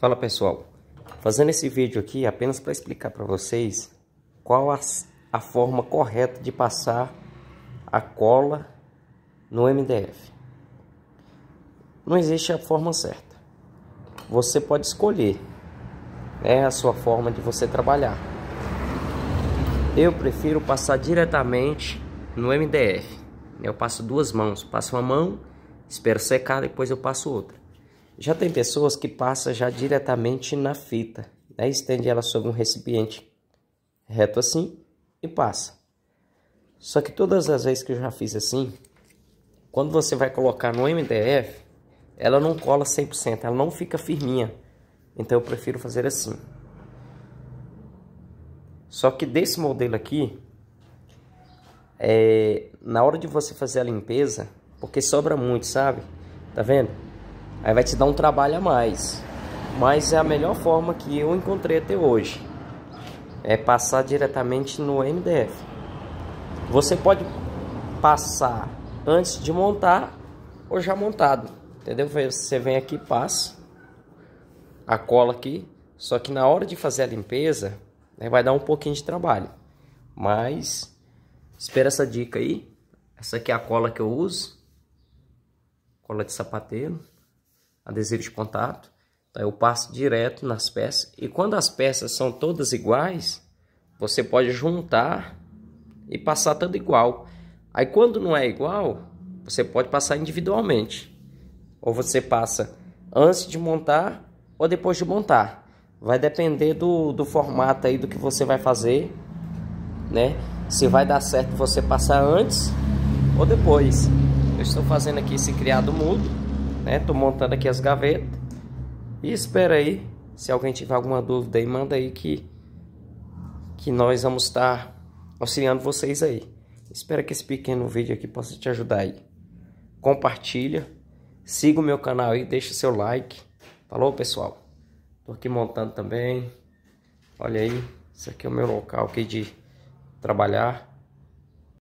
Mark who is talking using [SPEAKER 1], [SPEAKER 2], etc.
[SPEAKER 1] Fala pessoal, fazendo esse vídeo aqui apenas para explicar para vocês qual a, a, forma correta de passar a cola no MDF. Não existe a forma certa. Você pode escolher né, a sua forma de você trabalhar. Eu prefiro passar diretamente no MDF. Eu passo duas mãos, passo uma mão, espero secar, depois eu passo outra. Já tem pessoas que passam já diretamente na fita, né? estende ela sobre um recipiente reto assim e passa. Só que todas as vezes que eu já fiz assim, quando você vai colocar no MDF, ela não cola 100%, ela não fica firminha. Então eu prefiro fazer assim. Só que desse modelo aqui, é, na hora de você fazer a limpeza, porque sobra muito, sabe? Tá vendo? Aí vai te dar um trabalho a mais. Mas é a melhor forma que eu encontrei até hoje. É passar diretamente no MDF. Você pode passar antes de montar ou já montado. Entendeu? Você vem aqui, passa a cola aqui. Só que na hora de fazer a limpeza, né, vai dar um pouquinho de trabalho. Mas espera essa dica aí. Essa aqui é a cola que eu uso. Cola de sapateiro a desejo de contato. Então, eu passo direto nas peças. E quando as peças são todas iguais, você pode juntar e passar tudo igual. Aí quando não é igual, você pode passar individualmente. Ou você passa antes de montar ou depois de montar. Vai depender do, do formato aí do que você vai fazer, né? Se vai dar certo você passar antes ou depois. Eu estou fazendo aqui esse criado mudo né? Tô montando aqui as gavetas. E espera aí, se alguém tiver alguma dúvida aí, manda aí que que nós vamos estar tá auxiliando vocês aí. Espero que esse pequeno vídeo aqui possa te ajudar aí. Compartilha, siga o meu canal aí, deixa seu like. Falou, pessoal? Tô aqui montando também. Olha aí, esse aqui é o meu local aqui de trabalhar.